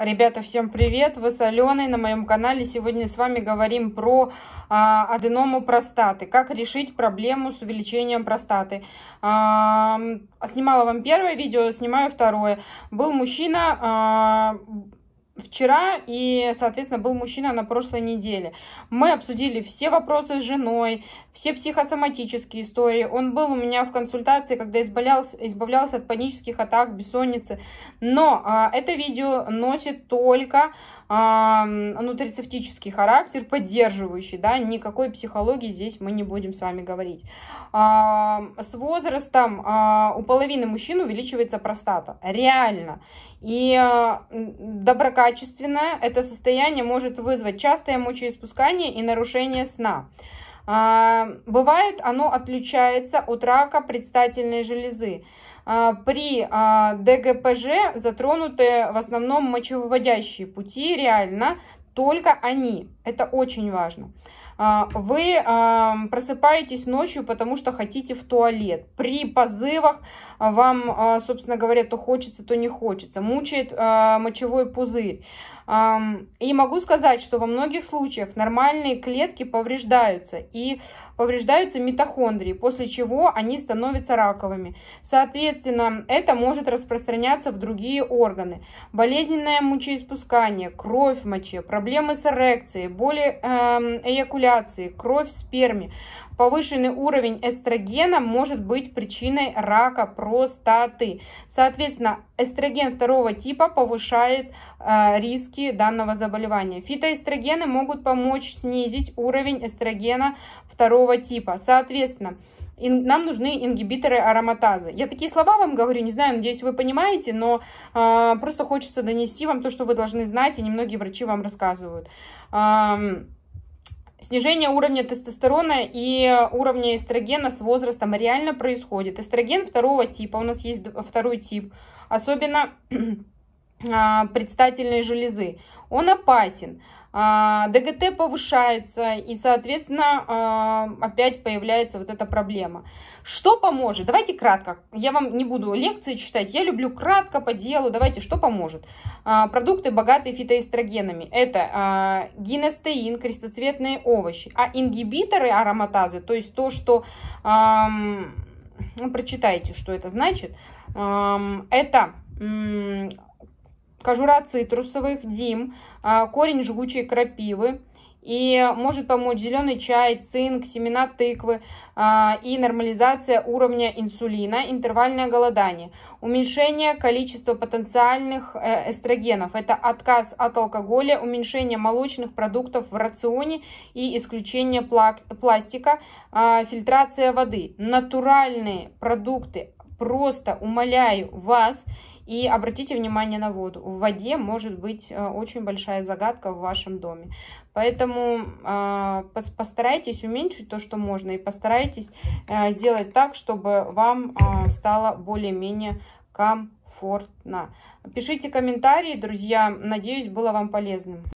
Ребята, всем привет! Вы с Аленой на моем канале. Сегодня с вами говорим про а, аденому простаты. Как решить проблему с увеличением простаты. А, снимала вам первое видео, снимаю второе. Был мужчина... А, вчера, и, соответственно, был мужчина на прошлой неделе. Мы обсудили все вопросы с женой, все психосоматические истории. Он был у меня в консультации, когда избавлялся, избавлялся от панических атак, бессонницы. Но а, это видео носит только а, нутрицептический характер, поддерживающий, да, никакой психологии здесь мы не будем с вами говорить. с возрастом а, у половины мужчин увеличивается простата, реально. И а, доброкачественное это состояние может вызвать частое мочеиспускание и нарушение сна. бывает, оно отличается от рака предстательной железы. А, при а, ДГПЖ затронуты в основном мочевыводящие пути, реально, только они. Это очень важно. А, вы а, просыпаетесь ночью, потому что хотите в туалет. При позывах а, вам, собственно говоря, то хочется, то не хочется. Мучает мочевой пузырь. И могу сказать, что во многих случаях нормальные клетки повреждаются. И повреждаются митохондрии, после чего они становятся раковыми. Соответственно, это может распространяться в другие органы. Болезненное мочеиспускание, кровь в моче, проблемы с эрекцией, боли эм, эякуляции циркуляции, кровь в сперме. Повышенный уровень эстрогена может быть причиной рака простаты. Соответственно, эстроген второго типа повышает э, риски данного заболевания. Фитоэстрогены могут помочь снизить уровень эстрогена второго типа. Соответственно, нам нужны ингибиторы ароматазы. Я такие слова вам говорю, не знаю, надеюсь, вы понимаете, но э, просто хочется донести вам то, что вы должны знать, и немногие врачи вам рассказывают. Э, Снижение уровня тестостерона и уровня эстрогена с возрастом реально происходит. Эстроген второго типа, у нас есть второй тип, особенно а, предстательной железы. Он опасен. А, ДГТ повышается, и, соответственно, а, опять появляется вот эта проблема. Что поможет? Давайте кратко. Я вам не буду лекции читать. Я люблю кратко по делу. Давайте, что поможет? А, продукты, богатые фитоэстрогенами. Это гинестеин, крестоцветные овощи. А ингибиторы ароматазы, то есть то, что... Ну, прочитайте, что это значит. Это кожура цитрусовых, дим, а, корень жгучей крапивы. И может помочь зеленый чай, цинк, семена тыквы а, и нормализация уровня инсулина, интервальное голодание, уменьшение количества потенциальных э, эстрогенов, это отказ от алкоголя, уменьшение молочных продуктов в рационе и исключение пластика, а, фильтрация воды. Натуральные продукты просто умоляю вас, и обратите внимание на воду. В воде может быть э, очень большая загадка в вашем доме. Поэтому э, постарайтесь уменьшить то, что можно, и постарайтесь э, сделать так, чтобы вам стало более-менее комфортно. Пишите комментарии, друзья. Надеюсь, было вам полезным.